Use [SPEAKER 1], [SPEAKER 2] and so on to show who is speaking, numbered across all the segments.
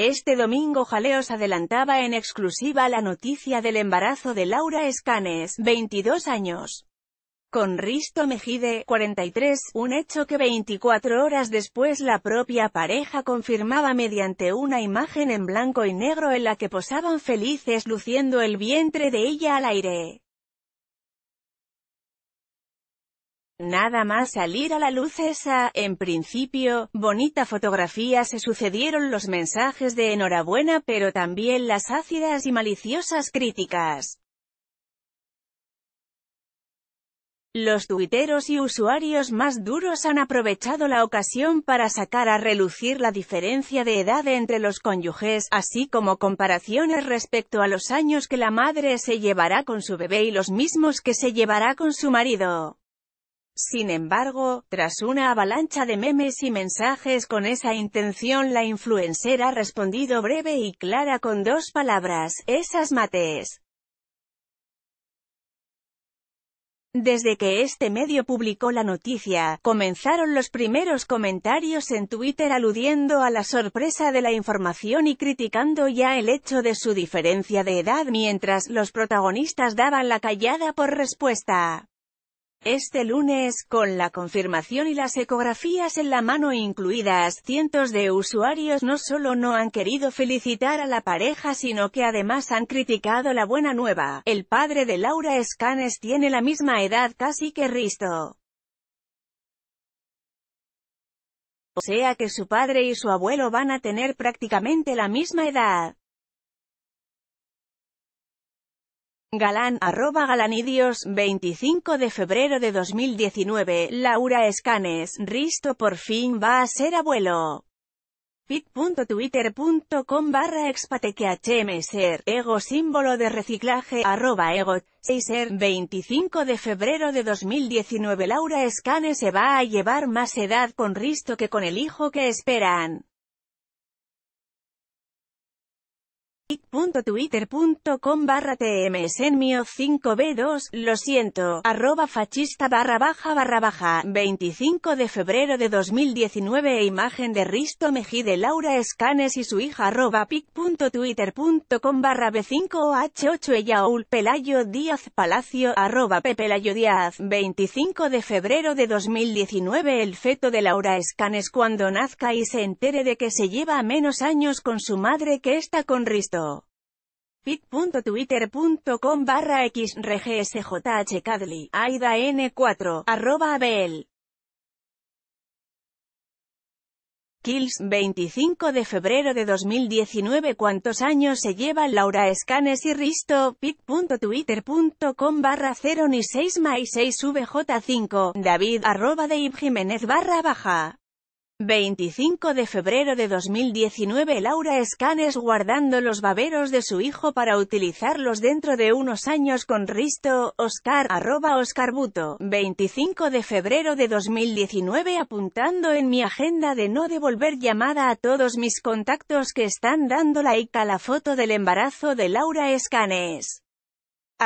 [SPEAKER 1] Este domingo Jaleos adelantaba en exclusiva la noticia del embarazo de Laura Escanes, 22 años. Con Risto Mejide, 43, un hecho que 24 horas después la propia pareja confirmaba mediante una imagen en blanco y negro en la que posaban felices luciendo el vientre de ella al aire. Nada más salir a la luz esa, en principio, bonita fotografía se sucedieron los mensajes de enhorabuena pero también las ácidas y maliciosas críticas. Los tuiteros y usuarios más duros han aprovechado la ocasión para sacar a relucir la diferencia de edad entre los cónyuges, así como comparaciones respecto a los años que la madre se llevará con su bebé y los mismos que se llevará con su marido. Sin embargo, tras una avalancha de memes y mensajes con esa intención la influencer ha respondido breve y clara con dos palabras, esas mates. Desde que este medio publicó la noticia, comenzaron los primeros comentarios en Twitter aludiendo a la sorpresa de la información y criticando ya el hecho de su diferencia de edad mientras los protagonistas daban la callada por respuesta. Este lunes, con la confirmación y las ecografías en la mano incluidas, cientos de usuarios no solo no han querido felicitar a la pareja sino que además han criticado la buena nueva. El padre de Laura Scanes tiene la misma edad casi que Risto. O sea que su padre y su abuelo van a tener prácticamente la misma edad. Galán, arroba galanidios, 25 de febrero de 2019, Laura Escanes, Risto por fin va a ser abuelo. pit.twitter.com barra ser ego símbolo de reciclaje, arroba ego, 6 25 de febrero de 2019 Laura Escanes se va a llevar más edad con Risto que con el hijo que esperan. twitter.com barra tmsenmio 5b2, lo siento, arroba fascista barra baja barra baja, 25 de febrero de 2019 imagen de Risto Mejide Laura Escanes y su hija arroba pic.twitter.com barra b5h8 yaúl Pelayo Díaz Palacio arroba pelayo Díaz, 25 de febrero de 2019 el feto de Laura Escanes cuando nazca y se entere de que se lleva menos años con su madre que está con Risto pic.twitter.com barra xrgshjhcadli, aida n4, arroba abel. Kills, 25 de febrero de 2019 ¿Cuántos años se llevan Laura Escanes y Risto? pic.twitter.com barra 0 ni 6 mai 6 vj5, david, arroba de Jiménez barra baja. 25 de febrero de 2019 Laura Escanes guardando los baberos de su hijo para utilizarlos dentro de unos años con Risto, Oscar, arroba Oscarbuto. 25 de febrero de 2019 apuntando en mi agenda de no devolver llamada a todos mis contactos que están dando like a la foto del embarazo de Laura Escanes.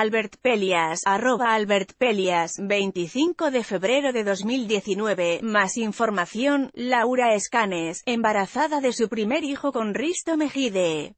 [SPEAKER 1] Albert Pelias, arroba Albert Pelias, 25 de febrero de 2019, más información, Laura Escanes, embarazada de su primer hijo con Risto Mejide.